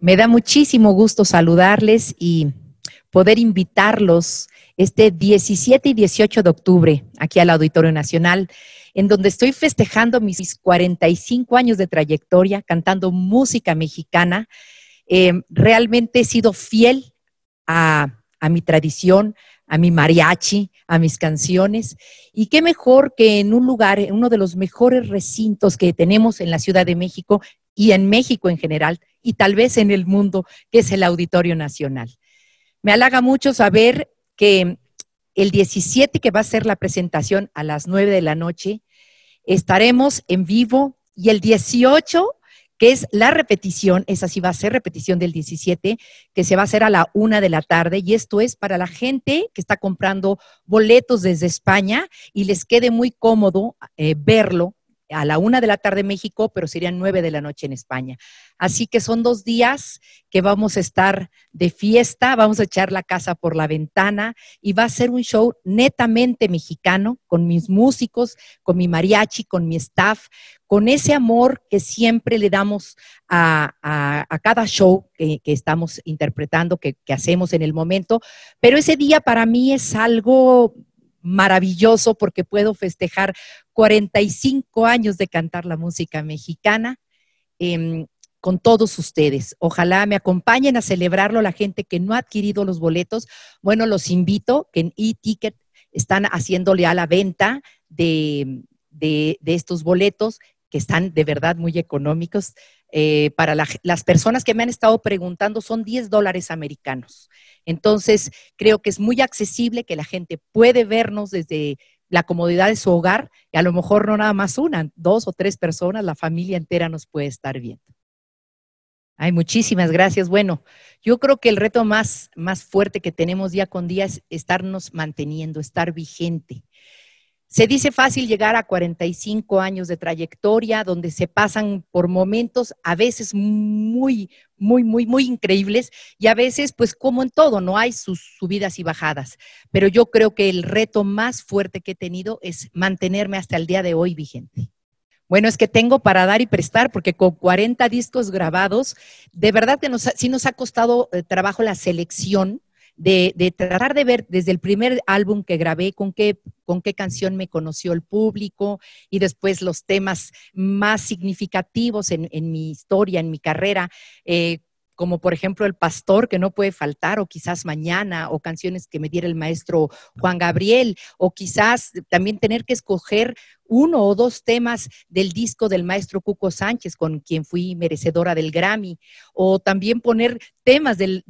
Me da muchísimo gusto saludarles y poder invitarlos este 17 y 18 de octubre aquí al Auditorio Nacional, en donde estoy festejando mis 45 años de trayectoria cantando música mexicana. Em, realmente he sido fiel a, a mi tradición, a mi mariachi, a mis canciones. Y qué mejor que en un lugar, en uno de los mejores recintos que tenemos en la Ciudad de México, y en México en general y tal vez en el mundo, que es el Auditorio Nacional. Me halaga mucho saber que el 17, que va a ser la presentación a las 9 de la noche, estaremos en vivo y el 18, que es la repetición, esa sí va a ser repetición del 17, que se va a hacer a la 1 de la tarde y esto es para la gente que está comprando boletos desde España y les quede muy cómodo eh, verlo a la una de la tarde en México, pero serían nueve de la noche en España. Así que son dos días que vamos a estar de fiesta, vamos a echar la casa por la ventana y va a ser un show netamente mexicano con mis músicos, con mi mariachi, con mi staff, con ese amor que siempre le damos a, cada show que, estamos interpretando, que hacemos en el momento. Pero ese día para mí es algo maravilloso porque puedo festejar 45 años de cantar la música mexicana em, con todos ustedes. Ojalá me acompañen a celebrarlo la gente que no ha adquirido los boletos. Bueno, los invito que en ETicket están haciéndole a la venta de estos boletos que están de verdad muy económicos. Eh, para las personas que me han estado preguntando, son 10 dólares americanos. Entonces, creo que es muy accesible, que la gente puede vernos desde la comodidad de su hogar y a lo mejor no nada más una, dos o tres personas, la familia entera nos puede estar viendo. Ay, muchísimas gracias. Bueno, yo creo que el reto más, más fuerte que tenemos día con día es estarnos manteniendo, estar vigente. Se dice fácil llegar a 45 años de trayectoria, donde se pasan por momentos a veces muy, muy, muy, muy increíbles y a veces, pues como en todo, no hay sus subidas y bajadas. Pero yo creo que el reto más fuerte que he tenido es mantenerme hasta el día de hoy vigente. Bueno, es que tengo para dar y prestar, porque con 40 discos grabados, de verdad que sí nos ha costado eh, trabajo la selección, de, tratar de ver desde el primer álbum que grabé con qué, canción me conoció el público y después los temas más significativos en, mi historia, en mi carrera. Eh, como por ejemplo El Pastor, que no puede faltar, o quizás Mañana, o canciones que me diera el maestro Juan Gabriel, o quizás también tener que escoger uno o dos temas del disco del maestro Cuco Sánchez, con quien fui merecedora del Grammy, o también poner temas del,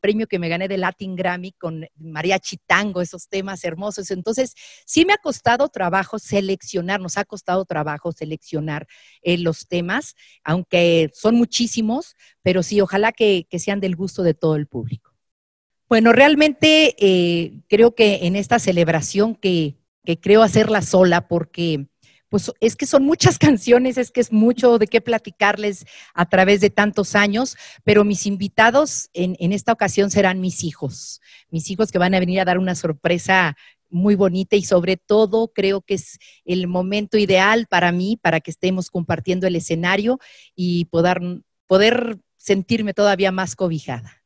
premio que me gané del Latin Grammy con María Chitango, esos temas hermosos. Entonces, sí me ha costado trabajo seleccionar, nos ha costado trabajo seleccionar eh, los temas, aunque son muchísimos, pero sí, ojalá que, sean del gusto de todo el público. Bueno, realmente eh, creo que en esta celebración que, que creo hacerla sola porque pues es que son muchas canciones, es que es mucho de qué platicarles a través de tantos años, pero mis invitados en, en, esta ocasión serán mis hijos, mis hijos que van a venir a dar una sorpresa muy bonita y sobre todo creo que es el momento ideal para mí, para que estemos compartiendo el escenario y poder, poder sentirme todavía más cobijada.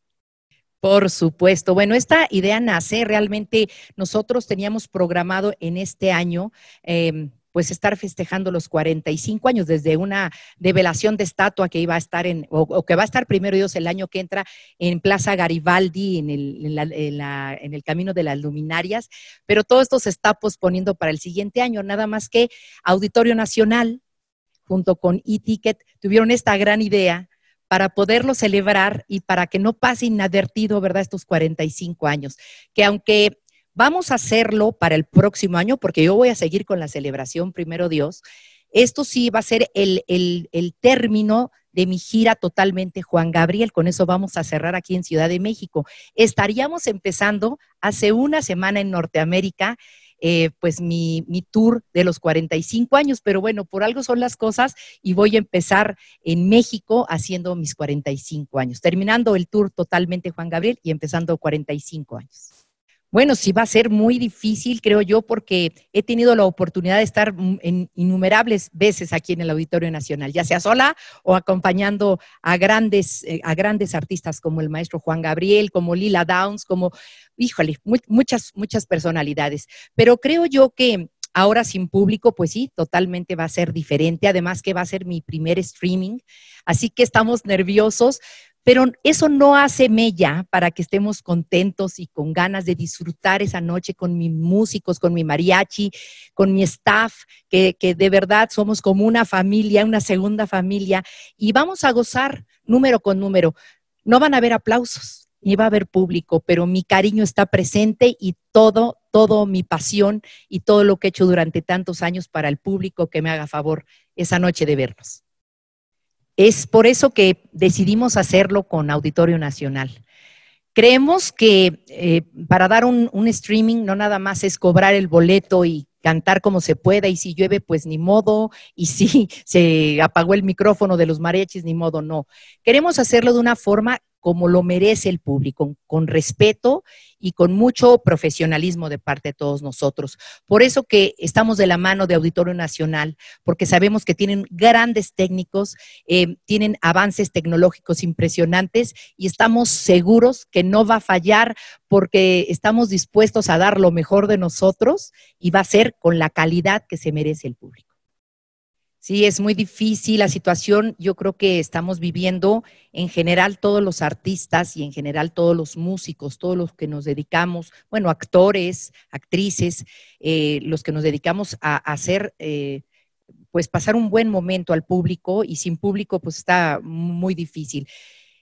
Por supuesto. Bueno, esta idea nace, realmente nosotros teníamos programado en este año. Em, pues estar festejando los 45 años desde una develación de estatua que iba a estar en, o, que va a estar primero Dios el año que entra en Plaza Garibaldi, en el, camino de las luminarias, pero todo esto se está posponiendo para el siguiente año, nada más que Auditorio Nacional junto con eTicket, tuvieron esta gran idea para poderlo celebrar y para que no pase inadvertido, ¿verdad?, estos 45 años. Que aunque vamos a hacerlo para el próximo año, porque yo voy a seguir con la celebración, primero Dios, esto sí va a ser el, el, el término de mi gira totalmente Juan Gabriel. Con eso vamos a cerrar aquí en Ciudad de México. Estaríamos empezando hace una semana en Norteamérica eh, pues mi, mi, tour de los 45 años, pero bueno, por algo son las cosas y voy a empezar en México haciendo mis 45 años, terminando el tour totalmente Juan Gabriel y empezando 45 años. Bueno, sí va a ser muy difícil, creo yo, porque he tenido la oportunidad de estar en innumerables veces aquí en el Auditorio Nacional, ya sea sola o acompañando a grandes, eh, a grandes artistas como el maestro Juan Gabriel, como Lila Downs, como, híjole, muchas, muchas personalidades. Pero creo yo que Ahora sin público, pues sí, totalmente va a ser diferente. Además que va a ser mi primer streaming. Así que estamos nerviosos, pero eso no hace mella para que estemos contentos y con ganas de disfrutar esa noche con mis músicos, con mi mariachi, con mi staff, que, de verdad somos como una familia, una segunda familia, y vamos a gozar número con número. No van a haber aplausos, ni va a haber público, pero mi cariño está presente y todo, todo mi pasión y todo lo que he hecho durante tantos años para el público que me haga favor esa noche de vernos. Es por eso que decidimos hacerlo con Auditorio Nacional. Creemos que eh, para dar un, un, streaming no nada más es cobrar el boleto y cantar como se pueda, y si llueve, pues ni modo, y si se apagó el micrófono de los mariachis, ni modo, no. Queremos hacerlo de una forma como lo merece el público, con respeto y con mucho profesionalismo de parte de todos nosotros. Por eso que estamos de la mano de Auditorio Nacional, porque sabemos que tienen grandes técnicos, eh, tienen avances tecnológicos impresionantes y estamos seguros que no va a fallar porque estamos dispuestos a dar lo mejor de nosotros y va a ser con la calidad que se merece el público. Sí, es muy difícil la situación. Yo creo que estamos viviendo en general todos los artistas y en general todos los músicos, todos los que nos dedicamos, bueno, actores, actrices, eh, los que nos dedicamos a, hacer, eh, pues pasar un buen momento al público y sin público pues está muy difícil.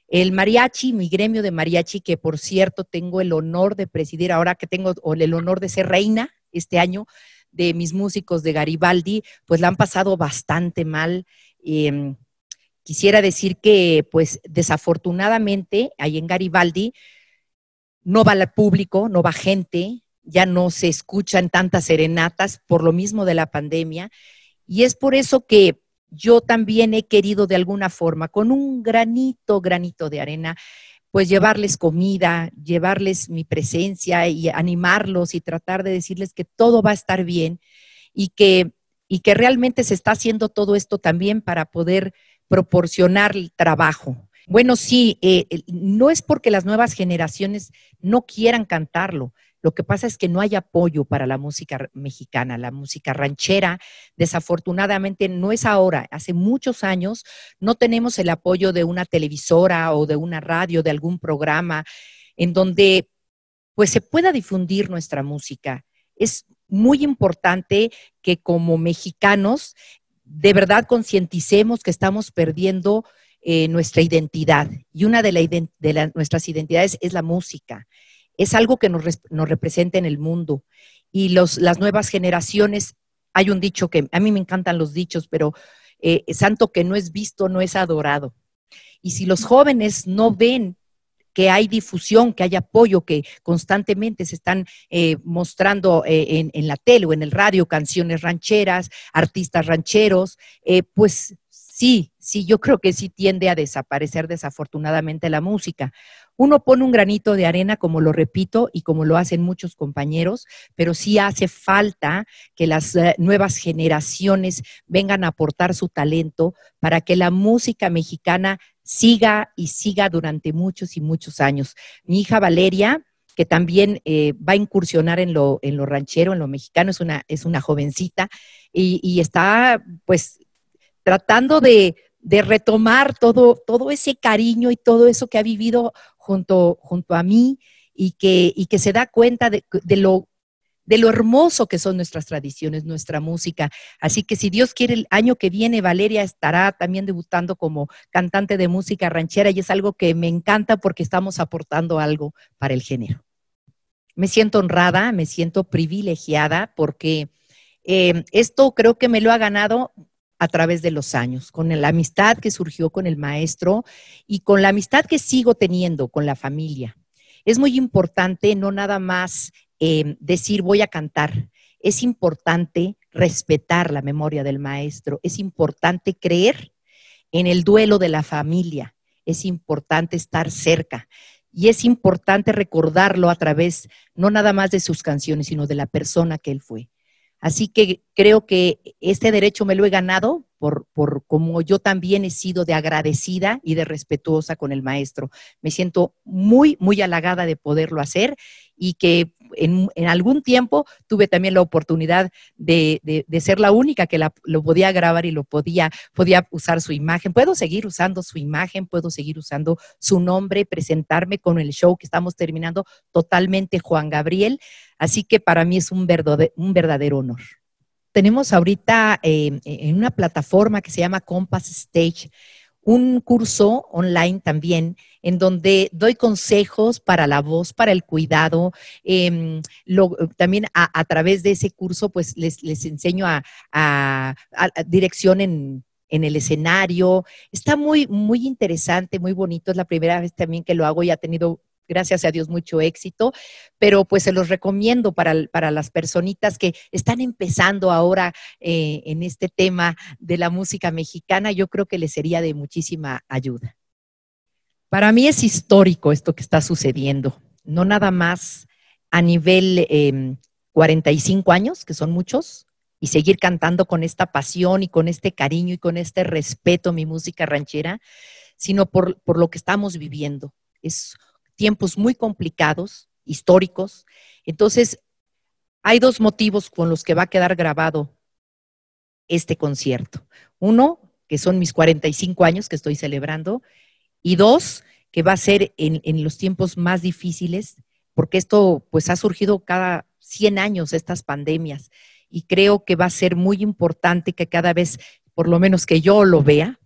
El mariachi, mi gremio de mariachi, que por cierto tengo el honor de presidir ahora que tengo el honor de ser reina este año, de mis músicos de Garibaldi, pues la han pasado bastante mal. Em, quisiera decir que, pues desafortunadamente, ahí en Garibaldi no va el público, no va gente, ya no se escuchan tantas serenatas por lo mismo de la pandemia. Y es por eso que yo también he querido de alguna forma, con un granito, granito de arena, pues llevarles comida, llevarles mi presencia y animarlos y tratar de decirles que todo va a estar bien y que, y que realmente se está haciendo todo esto también para poder proporcionar el trabajo. Bueno, sí, eh, no es porque las nuevas generaciones no quieran cantarlo, lo que pasa es que no hay apoyo para la música mexicana, la música ranchera. Desafortunadamente no es ahora, hace muchos años no tenemos el apoyo de una televisora o de una radio, de algún programa en donde pues se pueda difundir nuestra música. Es muy importante que como mexicanos de verdad concienticemos que estamos perdiendo eh, nuestra identidad. Y una de, de nuestras identidades es la música es algo que nos, nos representa en el mundo. Y los, las nuevas generaciones, hay un dicho que a mí me encantan los dichos, pero eh, santo que no es visto, no es adorado. Y si los jóvenes no ven que hay difusión, que hay apoyo, que constantemente se están eh, mostrando eh, en, la tele o en el radio canciones rancheras, artistas rancheros, eh, pues sí, sí, yo creo que sí tiende a desaparecer desafortunadamente la música. Uno pone un granito de arena, como lo repito y como lo hacen muchos compañeros, pero sí hace falta que las eh, nuevas generaciones vengan a aportar su talento para que la música mexicana siga y siga durante muchos y muchos años. Mi hija Valeria, que también eh, va a incursionar en lo, en ranchero, en lo mexicano, es una, jovencita y está pues tratando de, de retomar todo, todo ese cariño y todo eso que ha vivido junto, junto a mí y que, y que se da cuenta de, lo hermoso que son nuestras tradiciones, nuestra música. Así que si Dios quiere, el año que viene Valeria estará también debutando como cantante de música ranchera y es algo que me encanta porque estamos aportando algo para el género. Me siento honrada, me siento privilegiada porque eh, esto creo que me lo ha ganado a través de los años, con la amistad que surgió con el maestro y con la amistad que sigo teniendo con la familia. Es muy importante no nada más em, decir voy a cantar, es importante respetar la memoria del maestro, es importante creer en el duelo de la familia, es importante estar cerca y es importante recordarlo a través no nada más de sus canciones, sino de la persona que él fue. Así que creo que este derecho me lo he ganado por, por como yo también he sido de agradecida y de respetuosa con el maestro. Me siento muy, muy halagada de poderlo hacer y que en, algún tiempo tuve también la oportunidad de, ser la única que lo podía grabar y lo podía, usar su imagen. Puedo seguir usando su imagen, puedo seguir usando su nombre, presentarme con el show que estamos terminando totalmente Juan Gabriel. Así que para mí es un verdadero, honor tenemos ahorita eh, en una plataforma que se llama Compass Stage un curso online también en donde doy consejos para la voz, para el cuidado. Em, también a, través de ese curso, pues les, enseño a, dirección en, en, el escenario. Está muy, muy interesante, muy bonito. Es la primera vez también que lo hago y ha tenido gracias a Dios, mucho éxito, pero pues se los recomiendo para, las personitas que están empezando ahora eh, en este tema de la música mexicana, yo creo que les sería de muchísima ayuda. Para mí es histórico esto que está sucediendo, no nada más a nivel 45 em, años, que son muchos, y seguir cantando con esta pasión y con este cariño y con este respeto mi música ranchera, sino por, por lo que estamos viviendo. Es tiempos muy complicados, históricos. Entonces, hay dos motivos con los que va a quedar grabado este concierto. Uno, que son mis 45 años que estoy celebrando, y dos, que va a ser en, los tiempos más difíciles, porque esto pues ha surgido cada 100 años, estas pandemias, y creo que va a ser muy importante que cada vez, por lo menos que yo lo vea,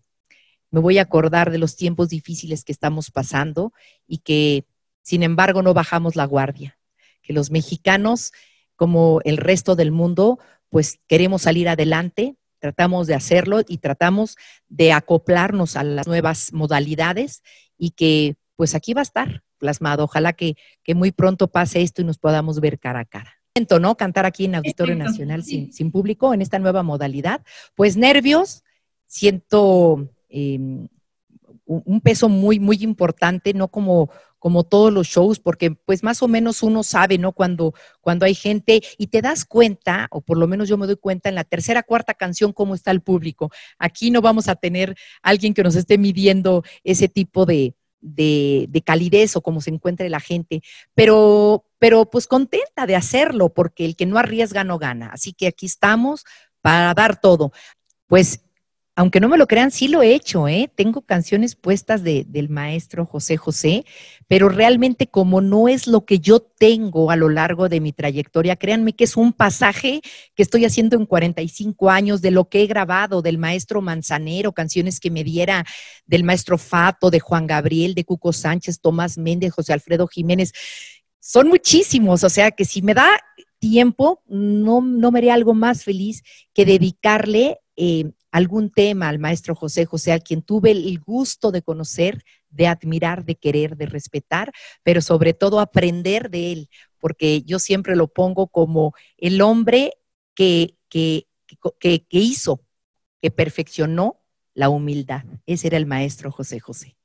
me voy a acordar de los tiempos difíciles que estamos pasando y que, sin embargo, no bajamos la guardia, que los mexicanos, como el resto del mundo, pues queremos salir adelante, tratamos de hacerlo y tratamos de acoplarnos a las nuevas modalidades y que pues aquí va a estar plasmado. Ojalá que, muy pronto pase esto y nos podamos ver cara a cara. Siento, ¿no? Cantar aquí en Auditorio Nacional sin público en esta nueva modalidad. Pues nervios, siento Em, un peso muy, muy importante, no como, como todos los shows, porque pues más o menos uno sabe, ¿no? Cuando, cuando hay gente y te das cuenta, o por lo menos yo me doy cuenta en la tercera, cuarta canción, cómo está el público. Aquí no vamos a tener alguien que nos esté midiendo ese tipo de, de, calidez o cómo se encuentre la gente, pero, pero pues contenta de hacerlo, porque el que no arriesga no gana. Así que aquí estamos para dar todo. Pues aunque no me lo crean, sí lo he hecho, ¿eh? Tengo canciones puestas de, del maestro José José, pero realmente como no es lo que yo tengo a lo largo de mi trayectoria, créanme que es un pasaje que estoy haciendo en 45 años de lo que he grabado del maestro Manzanero, canciones que me diera del maestro Fato, de Juan Gabriel, de Cuco Sánchez, Tomás Méndez, José Alfredo Jiménez. Son muchísimos, o sea que si me da tiempo, no, no me haría algo más feliz que dedicarle eh, algún tema al maestro José José, a quien tuve el gusto de conocer, de admirar, de querer, de respetar, pero sobre todo aprender de él, porque yo siempre lo pongo como el hombre que, que, que, que hizo, que perfeccionó la humildad. Ese era el maestro José José.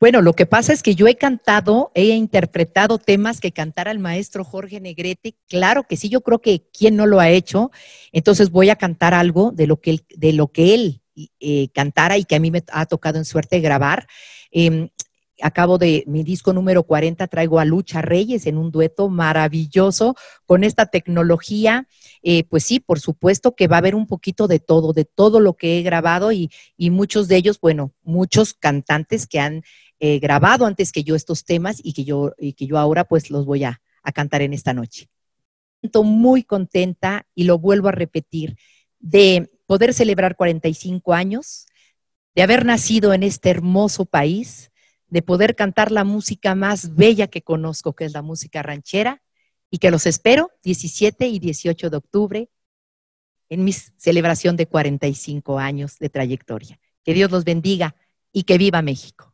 Bueno, lo que pasa es que yo he cantado, he interpretado temas que cantara el maestro Jorge Negrete. Claro que sí, yo creo que quien no lo ha hecho, entonces voy a cantar algo de lo que él, de lo que él eh, cantara y que a mí me ha tocado en suerte grabar. Em, acabo de mi disco número 40, traigo a Lucha Reyes en un dueto maravilloso con esta tecnología eh, pues sí, por supuesto que va a haber un poquito de todo, de todo lo que he grabado y, muchos de ellos, bueno, muchos cantantes que han eh, grabado antes que yo estos temas y que yo, que yo ahora pues los voy a, a cantar en esta noche. Estoy muy contenta y lo vuelvo a repetir de poder celebrar 45 años, de haber nacido en este hermoso país, de poder cantar la música más bella que conozco, que es la música ranchera, y que los espero 17 y 18 de octubre en mi celebración de 45 años de trayectoria. Que Dios los bendiga y que viva México.